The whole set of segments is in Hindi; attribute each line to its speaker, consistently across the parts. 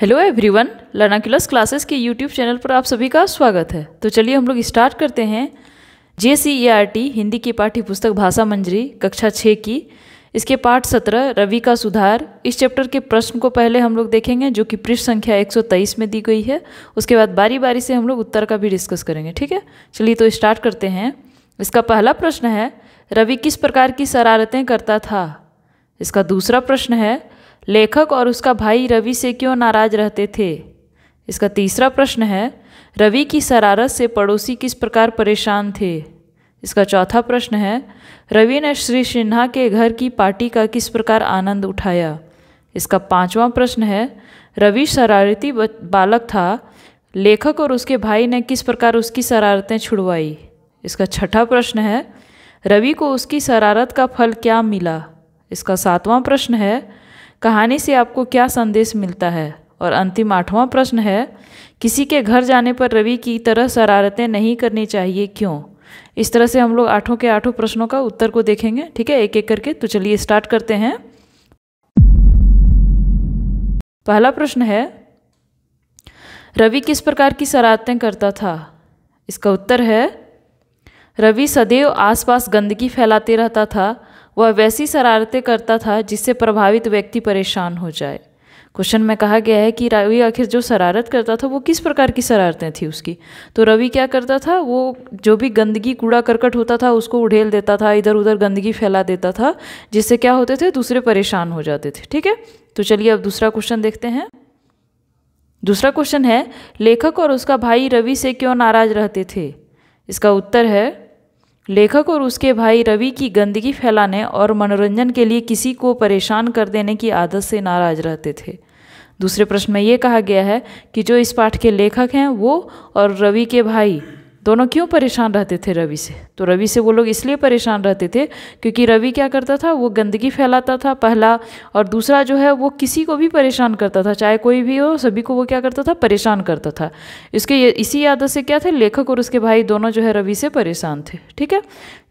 Speaker 1: हेलो एवरीवन किलस क्लासेस के यूट्यूब चैनल पर आप सभी का स्वागत है तो चलिए हम लोग स्टार्ट करते हैं J C A R T Hindi की पाठ्य पुस्तक भाषा मंजरी कक्षा छः की इसके पाठ सत्रह रवि का सुधार इस चैप्टर के प्रश्न को पहले हम लोग देखेंगे जो कि पृष्ठ संख्या 123 में दी गई है उसके बाद बारी बारी से हम लोग उत्तर का भी डिस्कस करेंगे ठीक है चलिए तो स्टार्ट करते हैं इसका पहला प्रश्न है रवि किस प्रकार की शरारतें करता था इसका दूसरा प्रश्न है लेखक और उसका भाई रवि से क्यों नाराज रहते थे इसका तीसरा प्रश्न है रवि की शरारत से पड़ोसी किस प्रकार परेशान थे इसका चौथा प्रश्न है रवि ने श्री सिन्हा के घर की पार्टी का किस प्रकार आनंद उठाया इसका पांचवा प्रश्न है रवि शरारती बालक था लेखक और उसके भाई ने किस प्रकार उसकी शरारतें छुड़वाई इसका छठा प्रश्न है रवि को उसकी शरारत का फल क्या मिला इसका सातवां प्रश्न है कहानी से आपको क्या संदेश मिलता है और अंतिम आठवां प्रश्न है किसी के घर जाने पर रवि की तरह शरारतें नहीं करनी चाहिए क्यों इस तरह से हम लोग आठों के आठों प्रश्नों का उत्तर को देखेंगे ठीक है एक एक करके तो चलिए स्टार्ट करते हैं पहला प्रश्न है रवि किस प्रकार की शरारतें करता था इसका उत्तर है रवि सदैव आसपास गंदगी फैलाते रहता था वह वैसी शरारतें करता था जिससे प्रभावित व्यक्ति परेशान हो जाए क्वेश्चन में कहा गया है कि रवि आखिर जो शरारत करता था वो किस प्रकार की शरारतें थी उसकी तो रवि क्या करता था वो जो भी गंदगी कूड़ा करकट होता था उसको उढ़ेल देता था इधर उधर गंदगी फैला देता था जिससे क्या होते थे दूसरे परेशान हो जाते थे ठीक है तो चलिए अब दूसरा क्वेश्चन देखते हैं दूसरा क्वेश्चन है लेखक और उसका भाई रवि से क्यों नाराज रहते थे इसका उत्तर है लेखक और उसके भाई रवि की गंदगी फैलाने और मनोरंजन के लिए किसी को परेशान कर देने की आदत से नाराज रहते थे दूसरे प्रश्न में ये कहा गया है कि जो इस पाठ के लेखक हैं वो और रवि के भाई दोनों क्यों परेशान रहते थे रवि से तो रवि से वो लोग इसलिए परेशान रहते थे क्योंकि रवि क्या करता था वो गंदगी फैलाता था पहला और दूसरा जो है वो किसी को भी परेशान करता था चाहे कोई भी हो सभी को वो क्या करता था परेशान करता था इसके इसी आदत से क्या थे लेखक और उसके भाई दोनों जो है रवि से परेशान थे ठीक है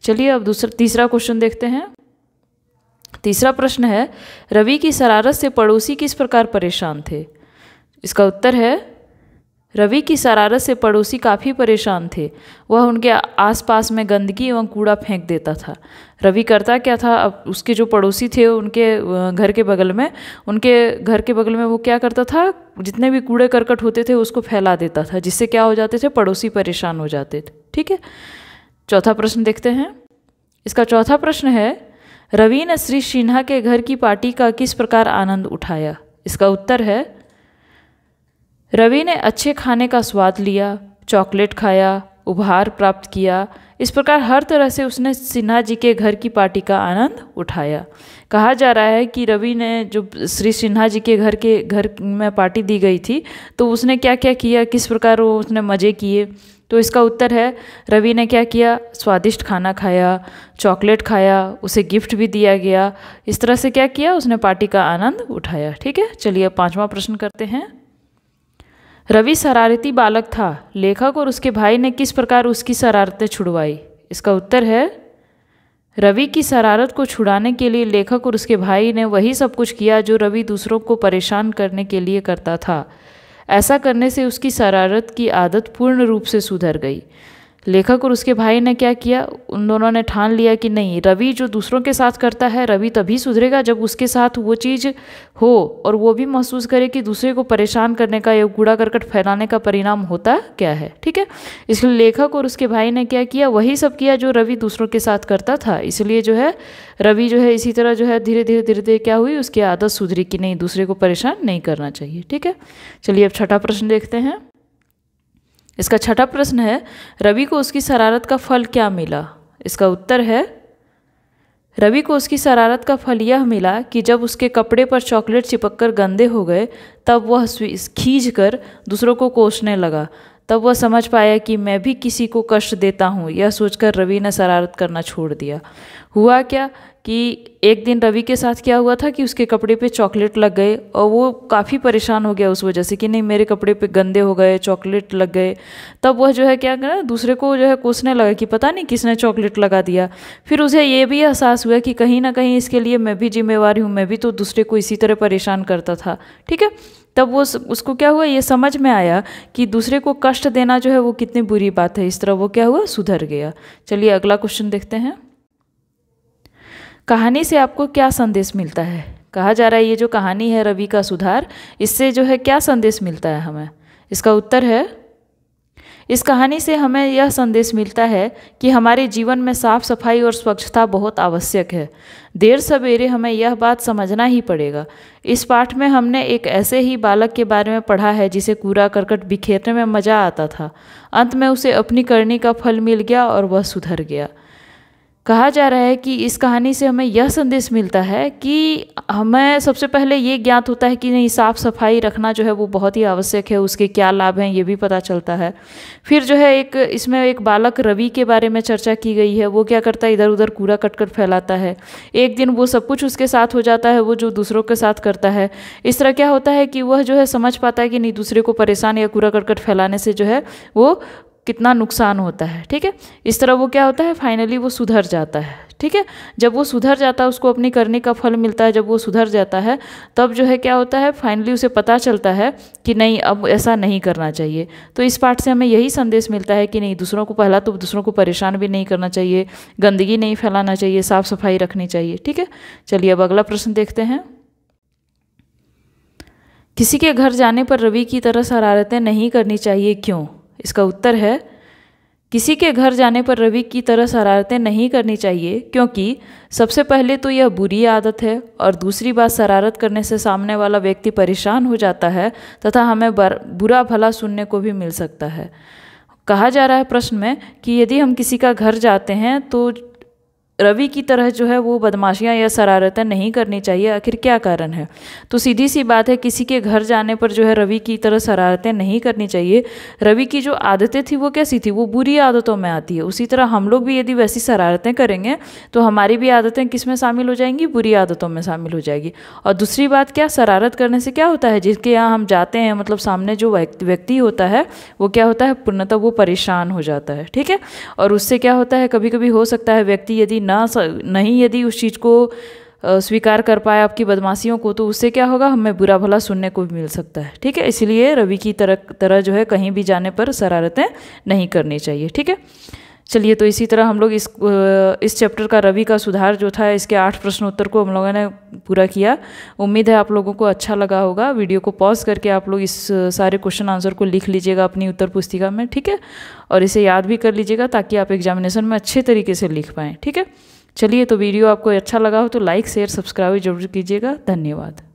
Speaker 1: चलिए अब दूसरा तीसरा क्वेश्चन देखते हैं तीसरा प्रश्न है रवि की शरारत से पड़ोसी किस प्रकार परेशान थे इसका उत्तर है रवि की शरारत से पड़ोसी काफ़ी परेशान थे वह उनके आसपास में गंदगी एवं कूड़ा फेंक देता था रवि करता क्या था अब उसके जो पड़ोसी थे उनके घर के बगल में उनके घर के बगल में वो क्या करता था जितने भी कूड़े करकट होते थे उसको फैला देता था जिससे क्या हो जाते थे पड़ोसी परेशान हो जाते थे ठीक है चौथा प्रश्न देखते हैं इसका चौथा प्रश्न है रवि ने श्री सिन्हा के घर की पार्टी का किस प्रकार आनंद उठाया इसका उत्तर है रवि ने अच्छे खाने का स्वाद लिया चॉकलेट खाया उपहार प्राप्त किया इस प्रकार हर तरह से उसने सिन्हा जी के घर की पार्टी का आनंद उठाया कहा जा रहा है कि रवि ने जो श्री सिन्हा जी के घर के घर में पार्टी दी गई थी तो उसने क्या क्या किया किस प्रकार वो उसने मज़े किए तो इसका उत्तर है रवि ने क्या किया स्वादिष्ट खाना खाया चॉकलेट खाया उसे गिफ्ट भी दिया गया इस तरह से क्या किया उसने पार्टी का आनंद उठाया ठीक है चलिए पाँचवा प्रश्न करते हैं रवि शरारती बालक था लेखक और उसके भाई ने किस प्रकार उसकी शरारतें छुड़वाई इसका उत्तर है रवि की शरारत को छुड़ाने के लिए लेखक और उसके भाई ने वही सब कुछ किया जो रवि दूसरों को परेशान करने के लिए करता था ऐसा करने से उसकी शरारत की आदत पूर्ण रूप से सुधर गई लेखक और उसके भाई ने क्या किया उन दोनों ने ठान लिया कि नहीं रवि जो दूसरों के साथ करता है रवि तभी सुधरेगा जब उसके साथ वो चीज़ हो और वो भी महसूस करे कि दूसरे को परेशान करने का या कूड़ा करकट फैलाने का परिणाम होता क्या है ठीक है इसलिए लेखक और उसके भाई ने क्या किया वही सब किया जो रवि दूसरों के साथ करता था इसलिए जो है रवि जो है इसी तरह जो है धीरे धीरे धीरे धीरे क्या हुई उसकी आदत सुधरी कि नहीं दूसरे को परेशान नहीं करना चाहिए ठीक है चलिए अब छठा प्रश्न देखते हैं इसका छठा प्रश्न है रवि को उसकी शरारत का फल क्या मिला इसका उत्तर है रवि को उसकी शरारत का फल यह मिला कि जब उसके कपड़े पर चॉकलेट चिपक कर गंदे हो गए तब वह खींच कर दूसरों को कोसने लगा तब वह समझ पाया कि मैं भी किसी को कष्ट देता हूँ यह सोचकर रवि ने शरारत करना छोड़ दिया हुआ क्या कि एक दिन रवि के साथ क्या हुआ था कि उसके कपड़े पे चॉकलेट लग गए और वो काफ़ी परेशान हो गया उस वजह से कि नहीं मेरे कपड़े पे गंदे हो गए चॉकलेट लग गए तब वह जो है क्या करा दूसरे को जो है कोसने लगा कि पता नहीं किसने चॉकलेट लगा दिया फिर उसे ये भी एहसास हुआ कि कहीं ना कहीं इसके लिए मैं भी जिम्मेवार हूँ मैं भी तो दूसरे को इसी तरह परेशान करता था ठीक है तब वो उसको क्या हुआ ये समझ में आया कि दूसरे को कष्ट देना जो है वो कितनी बुरी बात है इस तरह वो क्या हुआ सुधर गया चलिए अगला क्वेश्चन देखते हैं कहानी से आपको क्या संदेश मिलता है कहा जा रहा है ये जो कहानी है रवि का सुधार इससे जो है क्या संदेश मिलता है हमें इसका उत्तर है इस कहानी से हमें यह संदेश मिलता है कि हमारे जीवन में साफ सफाई और स्वच्छता बहुत आवश्यक है देर सवेरे हमें यह बात समझना ही पड़ेगा इस पाठ में हमने एक ऐसे ही बालक के बारे में पढ़ा है जिसे कूड़ा करकट बिखेरने में मज़ा आता था अंत में उसे अपनी करनी का फल मिल गया और वह सुधर गया कहा जा रहा है कि इस कहानी से हमें यह संदेश मिलता है कि हमें सबसे पहले ये ज्ञात होता है कि नहीं साफ़ सफाई रखना जो है वो बहुत ही आवश्यक है उसके क्या लाभ हैं ये भी पता चलता है फिर जो है एक इसमें एक बालक रवि के बारे में चर्चा की गई है वो क्या करता है इधर उधर कूड़ा कर फैलाता है एक दिन वो सब कुछ उसके साथ हो जाता है वो जो दूसरों के साथ करता है इस तरह क्या होता है कि वह जो है समझ पाता है कि नहीं दूसरे को परेशान या कूड़ा करकट फैलाने से जो है वो कितना नुकसान होता है ठीक है इस तरह वो क्या होता है फाइनली वो सुधर जाता है ठीक है जब वो सुधर जाता है उसको अपनी करने का फल मिलता है जब वो सुधर जाता है तब जो है क्या होता है फाइनली उसे पता चलता है कि नहीं अब ऐसा नहीं करना चाहिए तो इस पार्ट से हमें यही संदेश मिलता है कि नहीं दूसरों को पहला तो दूसरों को परेशान भी नहीं करना चाहिए गंदगी नहीं फैलाना चाहिए साफ़ सफाई रखनी चाहिए ठीक है चलिए अब अगला प्रश्न देखते हैं किसी के घर जाने पर रवि की तरह शरारतें नहीं करनी चाहिए क्यों इसका उत्तर है किसी के घर जाने पर रवि की तरह शरारतें नहीं करनी चाहिए क्योंकि सबसे पहले तो यह बुरी आदत है और दूसरी बात शरारत करने से सामने वाला व्यक्ति परेशान हो जाता है तथा हमें बुरा भला सुनने को भी मिल सकता है कहा जा रहा है प्रश्न में कि यदि हम किसी का घर जाते हैं तो रवि की तरह जो है वो बदमाशियाँ या शरारतें नहीं करनी चाहिए आखिर क्या कारण है तो सीधी सी बात है किसी के घर जाने पर जो है रवि की तरह शरारतें नहीं करनी चाहिए रवि की जो आदतें थी वो कैसी थी वो बुरी आदतों में आती है उसी तरह हम लोग भी यदि वैसी शरारतें करेंगे तो हमारी भी आदतें किस में शामिल हो जाएंगी बुरी आदतों में शामिल हो जाएगी और दूसरी बात क्या शरारत करने से क्या होता है जिसके यहाँ हम जाते हैं मतलब सामने जो व्यक्ति होता है वो क्या होता है पूर्णतः वो परेशान हो जाता है ठीक है और उससे क्या होता है कभी कभी हो सकता है व्यक्ति यदि ना नहीं यदि उस चीज़ को स्वीकार कर पाए आपकी बदमाशियों को तो उससे क्या होगा हमें बुरा भला सुनने को भी मिल सकता है ठीक है इसलिए रवि की तरह तरह जो है कहीं भी जाने पर शरारतें नहीं करनी चाहिए ठीक है चलिए तो इसी तरह हम लोग इस इस चैप्टर का रवि का सुधार जो था इसके आठ प्रश्न उत्तर को हम लोगों ने पूरा किया उम्मीद है आप लोगों को अच्छा लगा होगा वीडियो को पॉज करके आप लोग इस सारे क्वेश्चन आंसर को लिख लीजिएगा अपनी उत्तर पुस्तिका में ठीक है और इसे याद भी कर लीजिएगा ताकि आप एग्जामिनेशन में अच्छे तरीके से लिख पाएँ ठीक है चलिए तो वीडियो आपको अच्छा लगा हो तो लाइक शेयर सब्सक्राइब जरूर कीजिएगा धन्यवाद